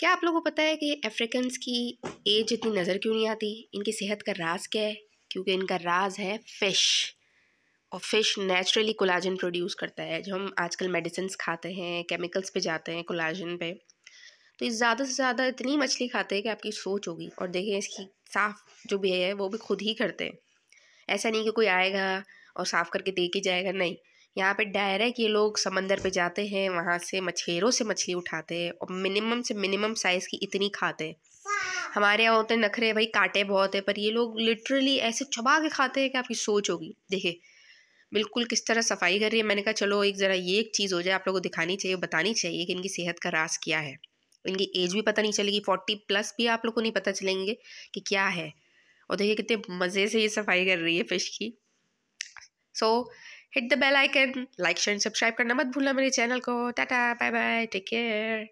क्या आप लोगों को पता है कि अफ्रीकन्स की एज इतनी नज़र क्यों नहीं आती इनकी सेहत का राज क्या है क्योंकि इनका राज है फ़िश और फिश नेचुरली कोलाजन प्रोड्यूस करता है जो हम आजकल मेडिसिन खाते हैं केमिकल्स पे जाते हैं कोलाजन पे तो इस ज़्यादा से ज़्यादा इतनी मछली खाते हैं कि आपकी सोच होगी और देखें इसकी साफ़ जो भी है वो भी खुद ही करते हैं ऐसा नहीं कि कोई आएगा और साफ़ करके दे के जाएगा नहीं यहाँ पे डायरेक्ट ये लोग समंदर पे जाते हैं वहाँ से मछेरों से मछली उठाते हैं और मिनिमम से मिनिमम साइज़ की इतनी खाते हैं हमारे यहाँ होते नखरे भाई कांटे बहुत है पर ये लोग लिटरली ऐसे चबा के खाते हैं कि आपकी सोच होगी देखे बिल्कुल किस तरह सफाई कर रही है मैंने कहा चलो एक ज़रा ये एक चीज़ हो जाए आप लोगों को दिखानी चाहिए बतानी चाहिए कि इनकी सेहत का रास क्या है इनकी एज भी पता नहीं चलेगी फोर्टी प्लस भी आप लोग को नहीं पता चलेंगे कि क्या है और देखिए कितने मज़े से ये सफाई कर रही है फ़िश की so so, hit the bell icon like share subscribe करना मत भूलना मेरे चैनल को tata bye bye take care